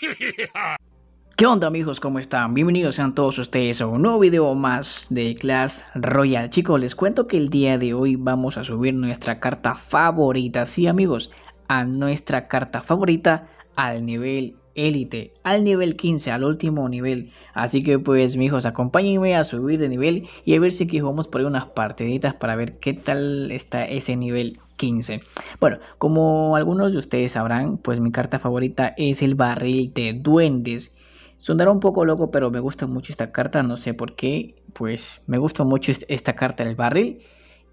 ¿Qué onda amigos? ¿Cómo están? Bienvenidos sean todos ustedes a un nuevo video más de Clash Royale. Chicos, les cuento que el día de hoy vamos a subir nuestra carta favorita, sí amigos, a nuestra carta favorita al nivel élite, al nivel 15, al último nivel. Así que pues mijos, acompáñenme a subir de nivel y a ver si vamos por ahí unas partiditas para ver qué tal está ese nivel. 15. Bueno, como algunos de ustedes sabrán, pues mi carta favorita es el barril de duendes. Sonará un poco loco, pero me gusta mucho esta carta, no sé por qué. Pues me gusta mucho esta carta, el barril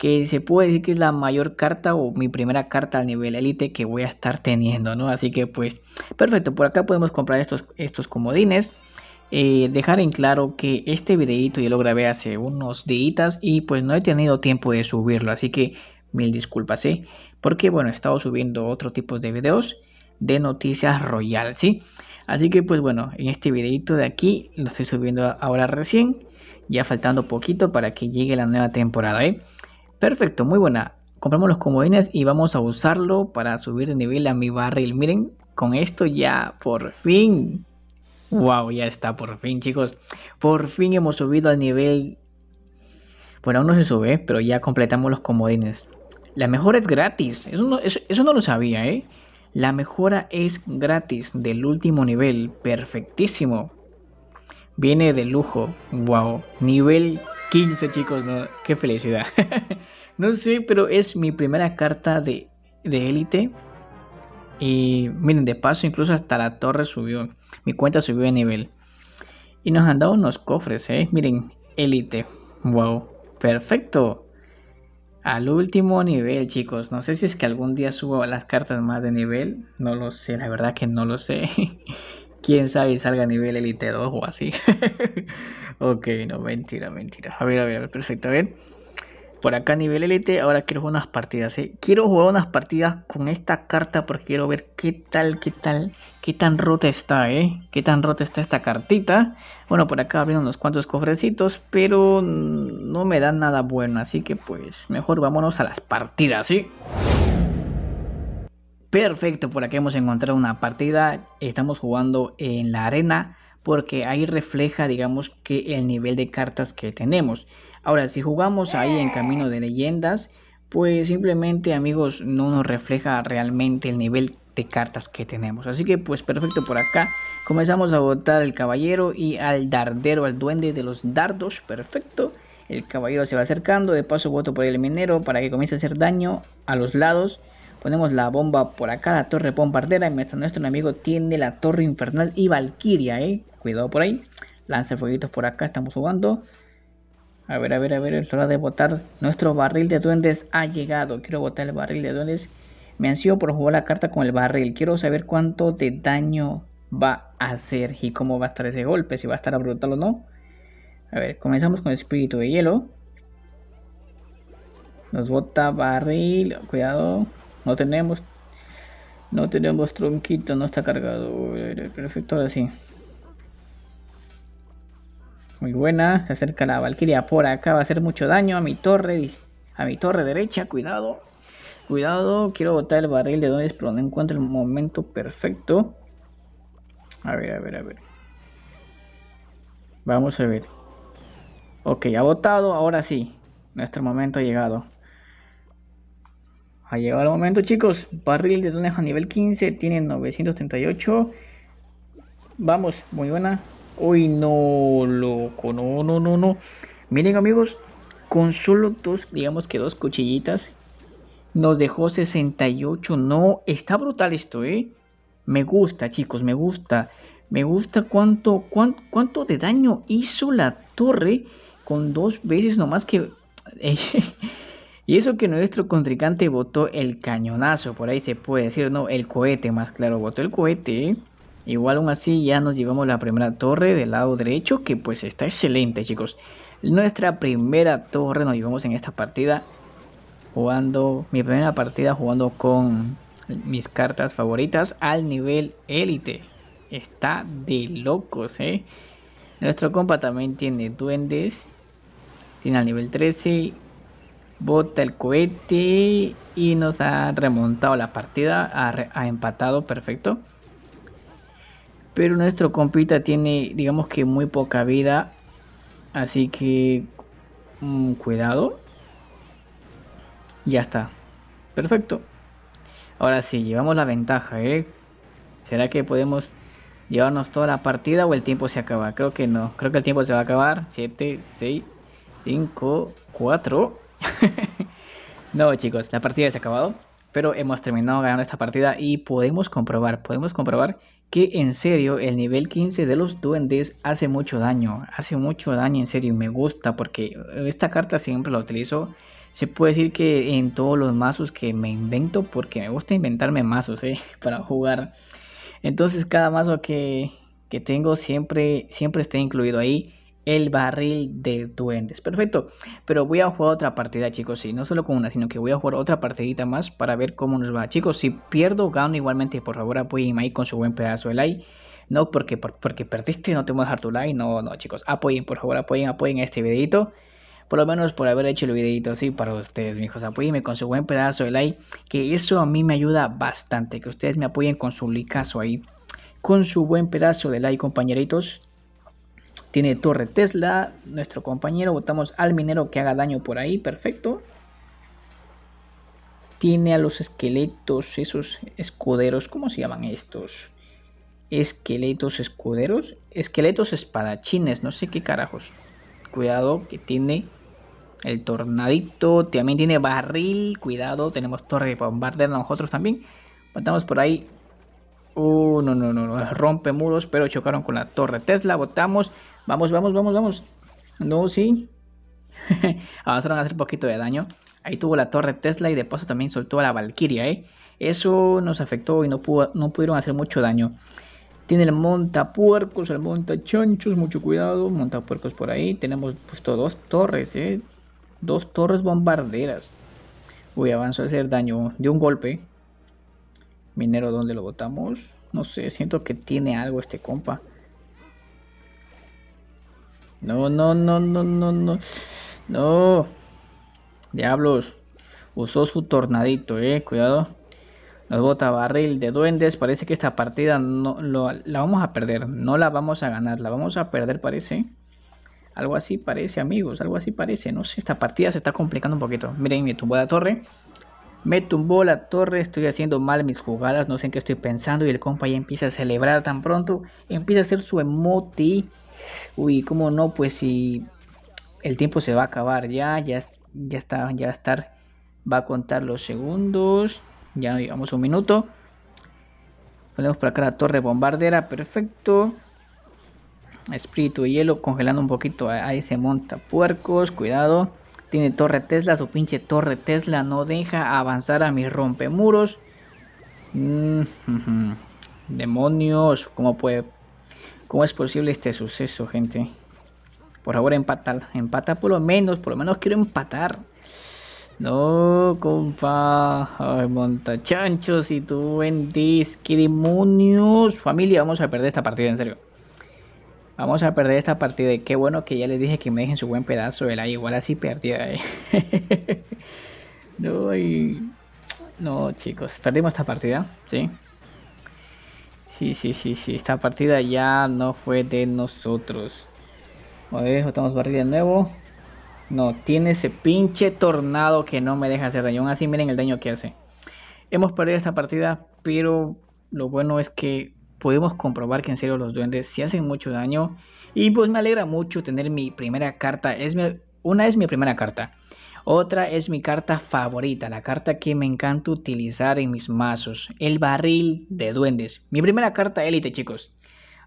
que se puede decir que es la mayor carta o mi primera carta al nivel élite que voy a estar teniendo, ¿no? Así que pues, perfecto, por acá podemos comprar estos, estos comodines. Eh, dejar en claro que este videito yo lo grabé hace unos días y pues no he tenido tiempo de subirlo, así que mil disculpas, ¿eh? Porque bueno, he estado subiendo otro tipo de videos de noticias royal, ¿sí? Así que pues bueno, en este videito de aquí lo estoy subiendo ahora recién, ya faltando poquito para que llegue la nueva temporada, ¿eh? Perfecto, muy buena. Compramos los comodines y vamos a usarlo para subir de nivel a mi barril. Miren, con esto ya por fin. Wow, ya está, por fin chicos. Por fin hemos subido al nivel... Bueno, aún no se sube, pero ya completamos los comodines. La mejora es gratis. Eso no, lo sabía, ¿eh? La mejora es gratis del último nivel. Perfectísimo. Viene de lujo. Wow. Nivel 15, chicos. Qué felicidad. No sé, pero es mi primera carta de élite. y miren, de paso, incluso hasta la torre subió. Mi cuenta subió de nivel. Y nos han dado unos cofres, ¿eh? Miren, élite. Wow, perfecto. Al último nivel, chicos. No sé si es que algún día subo las cartas más de nivel. No lo sé, la verdad que no lo sé. Quién sabe, salga a nivel élite 2 o así. ok, no, mentira, mentira. A ver, a ver, perfecto, a ver por acá nivel élite, ahora quiero jugar unas partidas. ¿eh? Quiero jugar unas partidas con esta carta porque quiero ver qué tal, qué tal, qué tan rota está, ¿eh? Qué tan rota está esta cartita. Bueno, por acá abrieron unos cuantos cofrecitos, pero mm, no me dan nada bueno. Así que pues mejor vámonos a las partidas, ¿sí? Perfecto, por aquí hemos encontrado una partida. Estamos jugando en la arena porque ahí refleja, digamos, que el nivel de cartas que tenemos. Ahora, si jugamos ahí en camino de leyendas, pues simplemente amigos no nos refleja realmente el nivel de cartas que tenemos. Así que pues perfecto por acá. Comenzamos a botar al caballero y al dardero, al duende de los dardos. Perfecto. El caballero se va acercando. De paso voto por el minero para que comience a hacer daño a los lados. Ponemos la bomba por acá, la torre bombardera. Y mientras nuestro enemigo tiene la torre infernal y valquiria. ¿eh? Cuidado por ahí. Lanza fueguitos por acá. Estamos jugando. A ver, a ver, a ver, es hora de votar. Nuestro barril de duendes ha llegado. Quiero botar el barril de duendes. Me han sido por jugar la carta con el barril. Quiero saber cuánto de daño va a hacer y cómo va a estar ese golpe, si va a estar brutal o no. A ver, comenzamos con el espíritu de hielo. Nos bota barril, cuidado. No tenemos, no tenemos tronquito, no está cargado. Perfecto, ahora sí. Muy buena. Se acerca la Valkyria por acá. Va a hacer mucho daño a mi torre. A mi torre derecha. Cuidado. Cuidado. Quiero botar el barril de dones pero no encuentro el momento perfecto. A ver, a ver, a ver. Vamos a ver. Ok, ha botado, Ahora sí. Nuestro momento ha llegado. Ha llegado el momento, chicos. Barril de dones a nivel 15. Tiene 938. Vamos, muy buena. Uy, no, loco, no, no, no, no. Miren amigos, con solo dos, digamos que dos cuchillitas, nos dejó 68. No, está brutal esto, ¿eh? Me gusta, chicos, me gusta. Me gusta cuánto, cuánto, cuánto de daño hizo la torre con dos veces nomás que... y eso que nuestro contrincante botó el cañonazo, por ahí se puede decir, no, el cohete más claro, botó el cohete, ¿eh? Igual aún así ya nos llevamos la primera torre del lado derecho que pues está excelente chicos. Nuestra primera torre nos llevamos en esta partida jugando, mi primera partida jugando con mis cartas favoritas al nivel élite. Está de locos, eh. Nuestro compa también tiene duendes, tiene al nivel 13, bota el cohete y nos ha remontado la partida, ha, ha empatado perfecto. Pero nuestro compita tiene, digamos que muy poca vida. Así que... Mm, cuidado. Ya está. Perfecto. Ahora sí, llevamos la ventaja, ¿eh? ¿Será que podemos llevarnos toda la partida o el tiempo se acaba? Creo que no. Creo que el tiempo se va a acabar. 7, 6, 5, 4. no, chicos, la partida se ha acabado. Pero hemos terminado ganando esta partida y podemos comprobar, podemos comprobar que en serio el nivel 15 de los duendes hace mucho daño, hace mucho daño en serio, y me gusta porque eh, esta carta siempre la utilizo, se puede decir que en todos los mazos que me invento, porque me gusta inventarme mazos eh, para jugar, entonces cada mazo que, que tengo siempre, siempre está incluido ahí, el barril de duendes. Perfecto. Pero voy a jugar otra partida, chicos. Y no solo con una, sino que voy a jugar otra partidita más para ver cómo nos va. Chicos, si pierdo gano igualmente, por favor apoyenme ahí con su buen pedazo de like. No, porque, porque perdiste no te voy a dejar tu like. No, no, chicos. Apoyen, por favor, apoyen, apoyen este videito por lo menos por haber hecho el videito así para ustedes, mijos. Apoyenme con su buen pedazo de like, que eso a mí me ayuda bastante. Que ustedes me apoyen con su licazo ahí, con su buen pedazo de like, compañeritos. Tiene torre Tesla. Nuestro compañero, votamos al minero que haga daño por ahí. Perfecto. Tiene a los esqueletos, esos escuderos. ¿Cómo se llaman estos? Esqueletos escuderos. Esqueletos espadachines. No sé qué carajos. Cuidado que tiene el tornadito. También tiene barril. Cuidado. Tenemos torre de bombarder nosotros también. Botamos por ahí Uh, no, no, no, rompe muros, pero chocaron con la torre Tesla. Votamos Vamos, vamos, vamos, vamos. No, sí. Avanzaron ah, a hacer poquito de daño. Ahí tuvo la torre Tesla y de paso también soltó a la Valkyria, ¿eh? Eso nos afectó y no, pudo, no pudieron hacer mucho daño. Tiene el montapuercos, el montachonchos, mucho cuidado. Montapuercos por ahí. Tenemos justo pues, dos torres, ¿eh? Dos torres bombarderas. Uy, avanzó a hacer daño de un golpe. Minero, ¿dónde lo botamos? No sé, siento que tiene algo este compa. No, no, no, no, no, no. No. Diablos. Usó su tornadito, eh. Cuidado. Nos bota barril de duendes. Parece que esta partida no la vamos a perder. No la vamos a ganar. La vamos a perder, parece. Algo así parece, amigos. Algo así parece. No sé, esta partida se está complicando un poquito. Miren, me tumbó la torre. Me tumbó la torre. Estoy haciendo mal mis jugadas. No sé en qué estoy pensando. Y el compa ya empieza a celebrar tan pronto. Empieza a hacer su emoti uy, ¿cómo no? Pues si el tiempo se va a acabar ya, ya, ya está, ya va a estar, va a contar los segundos, ya no llevamos un minuto. Ponemos para acá la torre bombardera, perfecto. Espíritu de hielo congelando un poquito ahí se monta puercos, cuidado. Tiene torre Tesla, su pinche torre Tesla no deja avanzar a mis rompemuros. muros mm, Demonios, ¿cómo puede ¿Cómo es posible este suceso, gente? Por favor, empata. Empata por lo menos. Por lo menos quiero empatar. No, compa. Ay, montachanchos y tú en ¡Qué demonios! Familia, vamos a perder esta partida, en serio. Vamos a perder esta partida. Y qué bueno que ya les dije que me dejen su buen pedazo El la igual así perdida. Eh. no, no, chicos. Perdimos esta partida, ¿sí? Sí, sí, sí, sí. Esta partida ya no fue de nosotros. A ver, estamos barril de nuevo. No, tiene ese pinche tornado que no me deja hacer daño. Aún así, miren el daño que hace. Hemos perdido esta partida, pero lo bueno es que pudimos comprobar que en serio los duendes sí hacen mucho daño. Y pues me alegra mucho tener mi primera carta. Es una es mi primera carta. Otra es mi carta favorita, la carta que me encanta utilizar en mis mazos, el barril de duendes. Mi primera carta élite, chicos.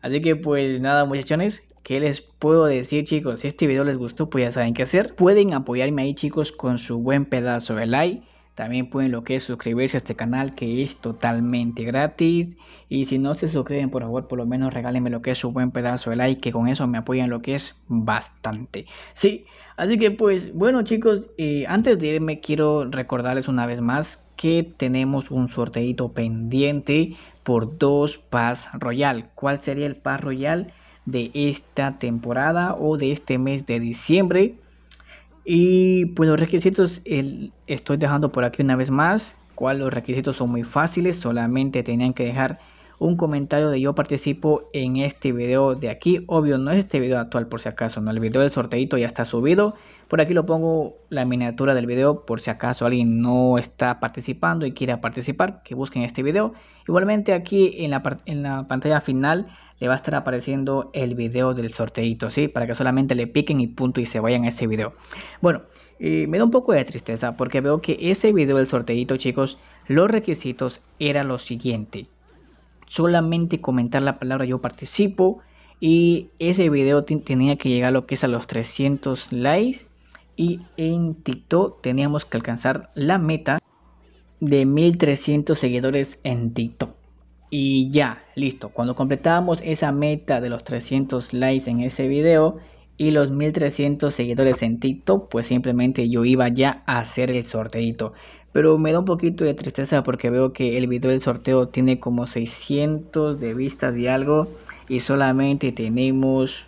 Así que pues nada, muchachones, ¿qué les puedo decir, chicos? Si este video les gustó, pues ya saben qué hacer. Pueden apoyarme ahí, chicos, con su buen pedazo de like también pueden lo que es suscribirse a este canal que es totalmente gratis. Y si no se suscriben, por favor, por lo menos regálenme lo que es un buen pedazo de like, que con eso me apoyan lo que es bastante. Sí, así que pues bueno chicos, eh, antes de irme quiero recordarles una vez más que tenemos un sorteo pendiente por dos Paz Royal. ¿Cuál sería el Paz Royal de esta temporada o de este mes de diciembre? Y pues los requisitos estoy dejando por aquí una vez más. Cual los requisitos son muy fáciles, solamente tenían que dejar un comentario de yo participo en este video de aquí. Obvio, no es este video actual por si acaso, no el video del sorteito ya está subido. Por aquí lo pongo la miniatura del video por si acaso alguien no está participando y quiera participar, que busquen este video. Igualmente aquí en en la pantalla final le va a estar apareciendo el video del sorteito, ¿sí? Para que solamente le piquen y punto y se vayan a ese video. Bueno, me da un poco de tristeza porque veo que ese video del sorteito, chicos, los requisitos eran lo siguiente. Solamente comentar la palabra yo participo y ese video tenía que llegar lo que es a los 300 likes y en TikTok teníamos que alcanzar la meta de 1300 seguidores en TikTok. Y ya, listo. Cuando completamos esa meta de los 300 likes en ese video y los 1300 seguidores en TikTok, pues simplemente yo iba ya a hacer el sorteo Pero me da un poquito de tristeza porque veo que el video del sorteo tiene como 600 de vistas de algo y solamente tenemos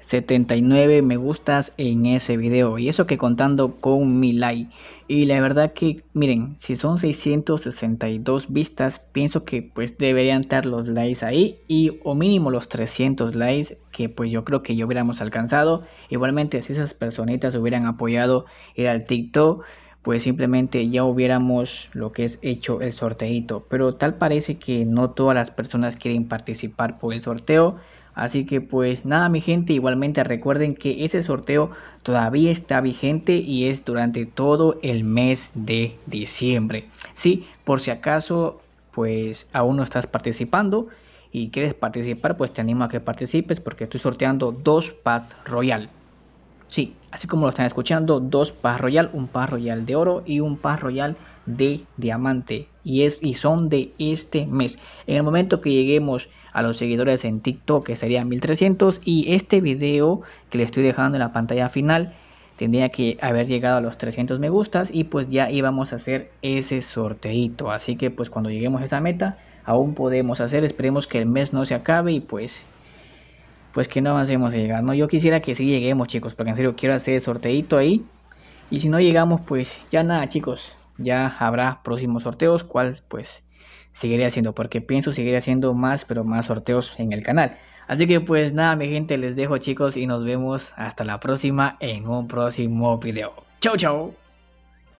79 me gustas en ese video y eso que contando con mi like y la verdad que miren si son 662 vistas pienso que pues deberían estar los likes ahí y o mínimo los 300 likes que pues yo creo que ya hubiéramos alcanzado igualmente si esas personitas hubieran apoyado El al tiktok pues simplemente ya hubiéramos lo que es hecho el sorteito pero tal parece que no todas las personas quieren participar por el sorteo Así que pues nada mi gente, igualmente recuerden que ese sorteo todavía está vigente y es durante todo el mes de diciembre. Sí, por si acaso pues aún no estás participando y quieres participar, pues te animo a que participes porque estoy sorteando dos Paz Royal. Sí, así como lo están escuchando, dos Paz Royal, un Paz Royal de oro y un Paz Royal de diamante. Y, es, y son de este mes. En el momento que lleguemos a los seguidores en TikTok, que serían 1300. Y este video que le estoy dejando en la pantalla final tendría que haber llegado a los 300 me gustas y pues ya íbamos a hacer ese sorteito. Así que pues cuando lleguemos a esa meta aún podemos hacer, esperemos que el mes no se acabe y pues pues que no avancemos a llegar. No, yo quisiera que sí lleguemos, chicos, porque en serio quiero hacer el sorteito ahí. Y si no llegamos, pues ya nada, chicos, ya habrá próximos sorteos, Cuál pues seguiré haciendo, porque pienso seguir haciendo más, pero más sorteos en el canal. Así que pues nada, mi gente, les dejo chicos y nos vemos hasta la próxima en un próximo video. Chau, chau.